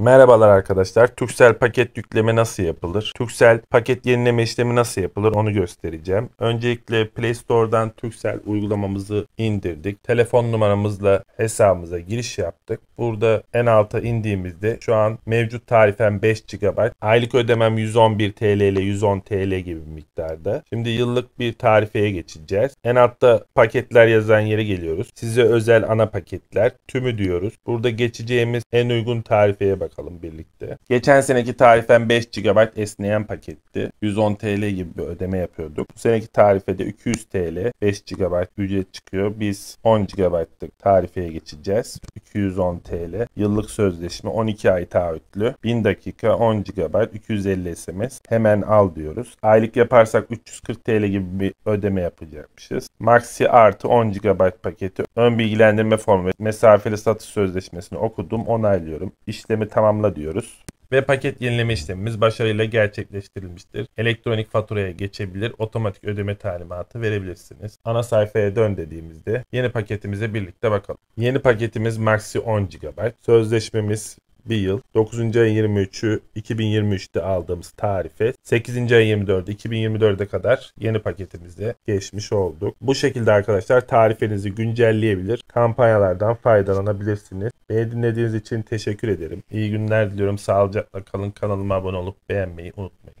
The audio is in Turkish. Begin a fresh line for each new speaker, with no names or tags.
Merhabalar arkadaşlar. Turkcell paket yükleme nasıl yapılır? Turkcell paket yenileme işlemi nasıl yapılır? Onu göstereceğim. Öncelikle Play Store'dan Turkcell uygulamamızı indirdik. Telefon numaramızla hesabımıza giriş yaptık. Burada en alta indiğimizde şu an mevcut tarifem 5 GB. Aylık ödemem 111 TL ile 110 TL gibi bir miktarda. Şimdi yıllık bir tarifeye geçeceğiz. En altta paketler yazan yere geliyoruz. Size özel ana paketler. Tümü diyoruz. Burada geçeceğimiz en uygun tarifeye bakıyoruz bakalım birlikte. Geçen seneki tarifem 5 GB esneyen paketti. 110 TL gibi bir ödeme yapıyorduk. Bu seneki tarifede 200 TL 5 GB ücret çıkıyor. Biz 10 GB'lık tarifeye geçeceğiz. 210 TL. Yıllık sözleşme 12 ay taahhütlü. 1000 dakika 10 GB 250 SMS. Hemen al diyoruz. Aylık yaparsak 340 TL gibi bir ödeme yapacakmışız. Maxi artı 10 GB paketi. Ön bilgilendirme formu mesafeli satış sözleşmesini okudum onaylıyorum. İşlemi tamamla diyoruz. Ve paket yenileme işlemimiz başarıyla gerçekleştirilmiştir. Elektronik faturaya geçebilir, otomatik ödeme talimatı verebilirsiniz. Ana sayfaya dön dediğimizde yeni paketimize birlikte bakalım. Yeni paketimiz maxi 10 GB. Sözleşmemiz bir yıl. 9. ayın 23'ü 2023'te aldığımız tarife 8. ayın 24'ü 2024'e kadar yeni paketimize geçmiş olduk. Bu şekilde arkadaşlar tarifenizi güncelleyebilir, kampanyalardan faydalanabilirsiniz. Beni dinlediğiniz için teşekkür ederim. İyi günler diliyorum. Sağlıcakla kalın. Kanalıma abone olup beğenmeyi unutmayın.